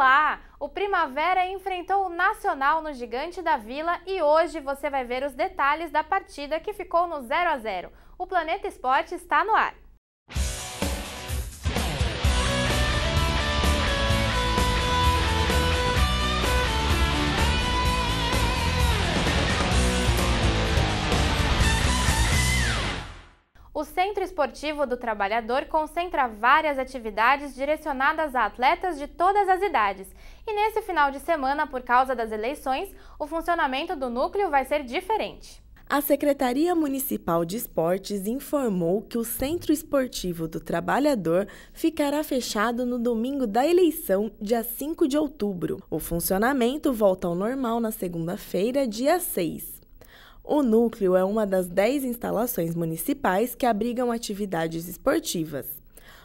Olá! O Primavera enfrentou o Nacional no Gigante da Vila e hoje você vai ver os detalhes da partida que ficou no 0 a 0. O Planeta Esporte está no ar. Centro Esportivo do Trabalhador concentra várias atividades direcionadas a atletas de todas as idades. E nesse final de semana, por causa das eleições, o funcionamento do núcleo vai ser diferente. A Secretaria Municipal de Esportes informou que o Centro Esportivo do Trabalhador ficará fechado no domingo da eleição, dia 5 de outubro. O funcionamento volta ao normal na segunda-feira, dia 6. O núcleo é uma das 10 instalações municipais que abrigam atividades esportivas.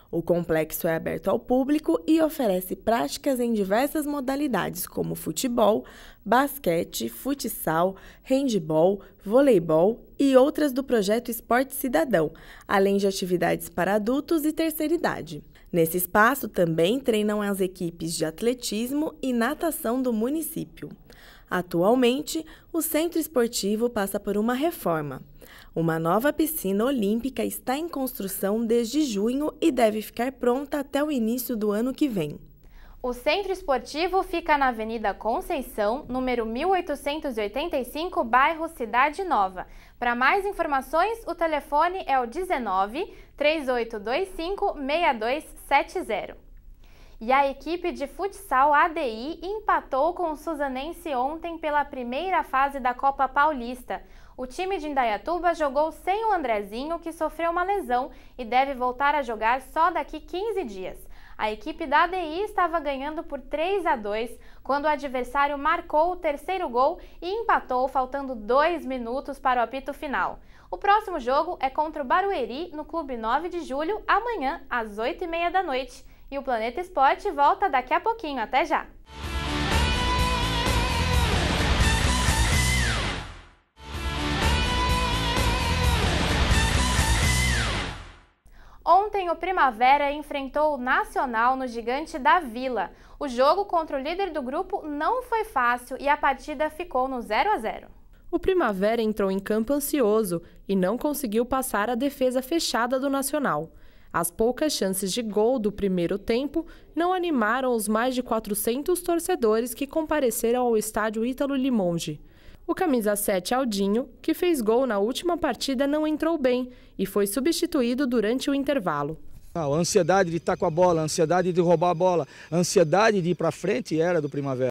O complexo é aberto ao público e oferece práticas em diversas modalidades, como futebol, basquete, futsal, handebol, voleibol e outras do projeto Esporte Cidadão, além de atividades para adultos e terceira idade. Nesse espaço também treinam as equipes de atletismo e natação do município. Atualmente, o centro esportivo passa por uma reforma. Uma nova piscina olímpica está em construção desde junho e deve ficar pronta até o início do ano que vem. O centro esportivo fica na Avenida Conceição, número 1885, bairro Cidade Nova. Para mais informações, o telefone é o 19 3825 6270. E a equipe de futsal ADI empatou com o Suzanense ontem pela primeira fase da Copa Paulista. O time de Indaiatuba jogou sem o Andrezinho, que sofreu uma lesão e deve voltar a jogar só daqui 15 dias. A equipe da ADI estava ganhando por 3 a 2 quando o adversário marcou o terceiro gol e empatou, faltando dois minutos para o apito final. O próximo jogo é contra o Barueri, no Clube 9 de Julho, amanhã às 8h30 da noite. E o Planeta Esporte volta daqui a pouquinho. Até já! Ontem, o Primavera enfrentou o Nacional no Gigante da Vila. O jogo contra o líder do grupo não foi fácil e a partida ficou no 0 a 0. O Primavera entrou em campo ansioso e não conseguiu passar a defesa fechada do Nacional. As poucas chances de gol do primeiro tempo não animaram os mais de 400 torcedores que compareceram ao estádio Ítalo Limonge. O camisa 7 Aldinho, que fez gol na última partida, não entrou bem e foi substituído durante o intervalo. A ansiedade de estar tá com a bola, a ansiedade de roubar a bola, a ansiedade de ir para frente era do Primavera.